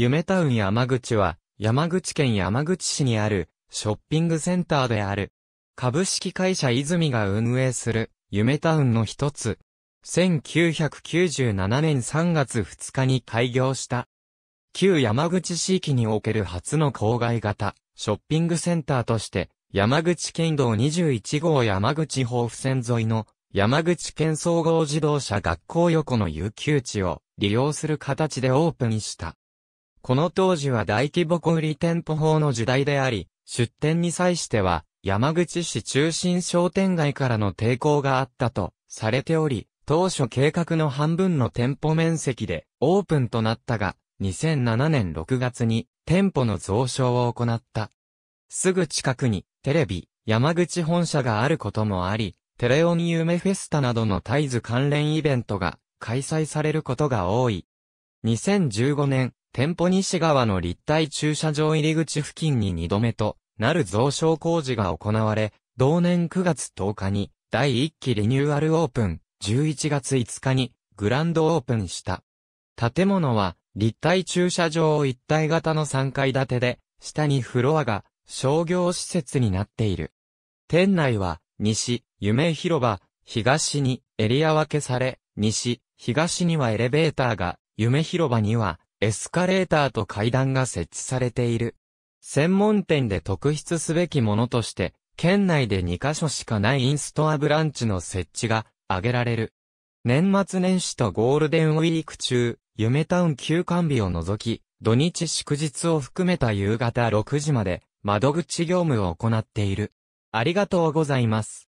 夢タウン山口は、山口県山口市にある、ショッピングセンターである。株式会社泉が運営する、夢タウンの一つ。1997年3月2日に開業した。旧山口市域における初の郊外型、ショッピングセンターとして、山口県道21号山口豊府線沿いの、山口県総合自動車学校横の有給地を利用する形でオープンした。この当時は大規模小売店舗法の時代であり、出店に際しては、山口市中心商店街からの抵抗があったと、されており、当初計画の半分の店舗面積でオープンとなったが、2007年6月に店舗の増床を行った。すぐ近くにテレビ、山口本社があることもあり、テレオン夢フェスタなどの絶えず関連イベントが開催されることが多い。2015年、店舗西側の立体駐車場入り口付近に2度目となる増床工事が行われ、同年9月10日に第1期リニューアルオープン、11月5日にグランドオープンした。建物は立体駐車場を一体型の3階建てで、下にフロアが商業施設になっている。店内は西、夢広場、東にエリア分けされ、西、東にはエレベーターが、夢広場にはエスカレーターと階段が設置されている。専門店で特筆すべきものとして、県内で2カ所しかないインストアブランチの設置が挙げられる。年末年始とゴールデンウィーク中、夢タウン休館日を除き、土日祝日を含めた夕方6時まで、窓口業務を行っている。ありがとうございます。